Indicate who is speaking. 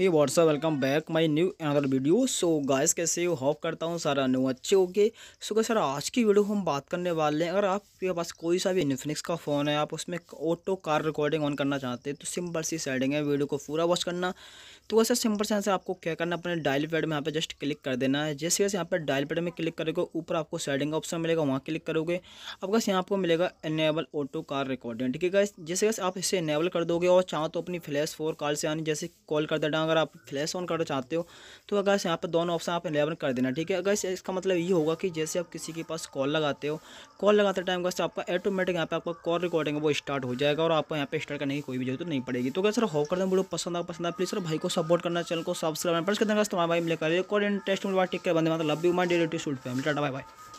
Speaker 1: hey what's up welcome back my new another video so guys कैसे हो hope करता हूँ सारा न्यू अच्छे हो गए सो क्या सर आज की वीडियो हम बात करने वाले हैं अगर आपके पास कोई सा भी इन्फिनिक्स का फ़ोन है आप उसमें ऑटो कार रिकॉर्डिंग ऑन करना चाहते हैं तो सिंपल सी सेटिंग है वीडियो को पूरा वॉच करना तो वैसे सिंपल से यहाँ आपको क्या करना अपने डायल पैड में यहाँ पर जस्ट क्लिक कर देना है जैसे जैसे यहाँ पर डायल पैड में क्लिक करोगे ऊपर आपको सेटिंग का ऑप्शन मिलेगा वहाँ क्लिक करोगे अब बस यहाँ आपको मिलेगा इनेबल ऑटो कार रिकॉर्डिंग ठीक है जैसे जैसे आप इसे इनेबल कर दोगे और चाहो तो अपनी फ्लैश फोर कार से आने जैसे कॉल कर देना अगर आप फ्लैश ऑन करना चाहते हो तो अगर यहाँ पर दोनों ऑप्शन आप इलेवन कर देना ठीक है अगर इसका मतलब ये होगा कि जैसे आप किसी के पास कॉल लगाते हो कॉल लगाते टाइम अगर आपका ऑटोमेटिक यहाँ पर आपका कॉल रिकॉर्डिंग वो स्टार्ट हो जाएगा और आपको यहाँ पर स्टार्ट करने की कोई भी जरूरत नहीं पड़ेगी तो क्या सर हो कर दें बोलो पसंद आ पसंद आ प्लीज़ सर भाई को सपोर्ट करना चैनल को सब्सक्राइब प्रेस कर देना तुम्हारा भाई मिले करिए इंटरेस्ट में बात टिक कर बंदे मतलब love you my daily to shoot family bye bye